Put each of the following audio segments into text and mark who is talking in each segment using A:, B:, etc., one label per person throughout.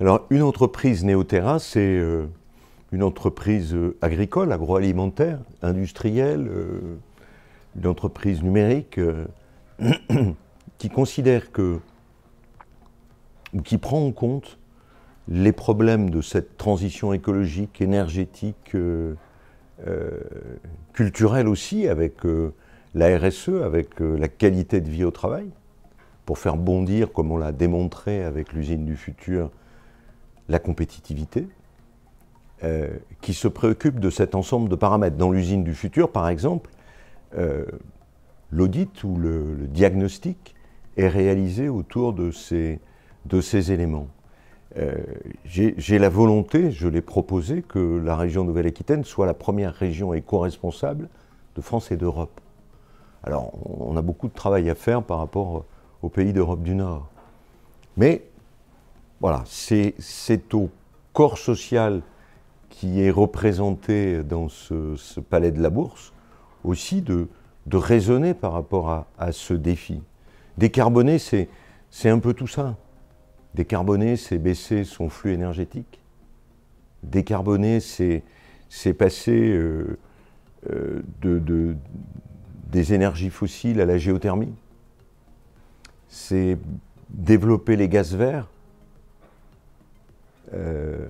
A: Alors, une entreprise Néoterra, c'est euh, une entreprise euh, agricole, agroalimentaire, industrielle, euh, une entreprise numérique qui considère que, ou qui prend en compte les problèmes de cette transition écologique, énergétique, culturelle aussi, avec la RSE, avec la qualité de vie au travail, pour faire bondir, comme on l'a démontré avec l'usine du futur, la compétitivité, euh, qui se préoccupe de cet ensemble de paramètres. Dans l'usine du futur, par exemple, euh, l'audit ou le, diagnostic est réalisé autour de ces, éléments. Euh, j'ai la volonté, je l'ai proposé, que la région Nouvelle-Aquitaine soit la première région éco-responsable de France et d'Europe. Alors, on a beaucoup de travail à faire par rapport aux pays d'Europe du Nord. Mais voilà, c'est au corps social qui est représenté dans ce, palais de la Bourse aussi de, raisonner par rapport à, ce défi. Décarboner, c'est un peu tout ça. Décarboner, c'est baisser son flux énergétique. Décarboner, c'est passer euh, euh, de, des énergies fossiles à la géothermie. C'est développer les gaz verts euh,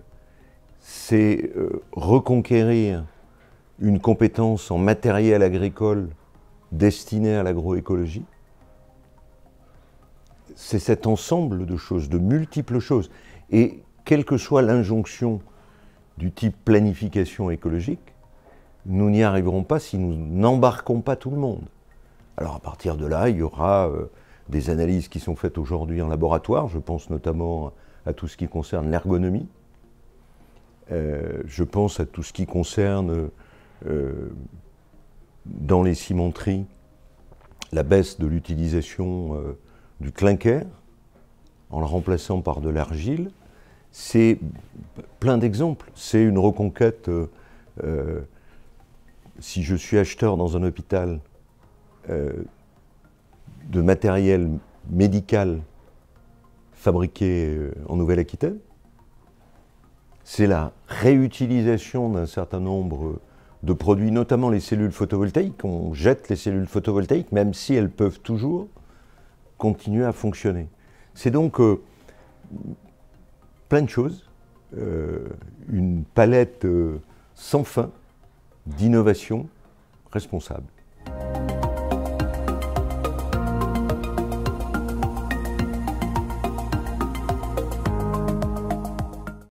A: c'est euh, reconquérir une compétence en matériel agricole destinée à l'agroécologie. C'est cet ensemble de choses, de multiples choses. Et quelle que soit l'injonction du type planification écologique, nous n'y arriverons pas si nous n'embarquons pas tout le monde. Alors à partir de là, il y aura euh, des analyses qui sont faites aujourd'hui en laboratoire, je pense notamment à tout ce qui concerne l'ergonomie. Euh, je pense à tout ce qui concerne, euh, dans les cimenteries, la baisse de l'utilisation euh, du clinker en le remplaçant par de l'argile. C'est plein d'exemples. C'est une reconquête. si je suis acheteur dans un hôpital de matériel médical fabriqués euh, en Nouvelle-Aquitaine. C'est la réutilisation d'un certain nombre de produits, notamment les cellules photovoltaïques. On jette les cellules photovoltaïques, même si elles peuvent toujours continuer à fonctionner. C'est donc euh, plein de choses, euh, une palette sans fin d'innovations responsables.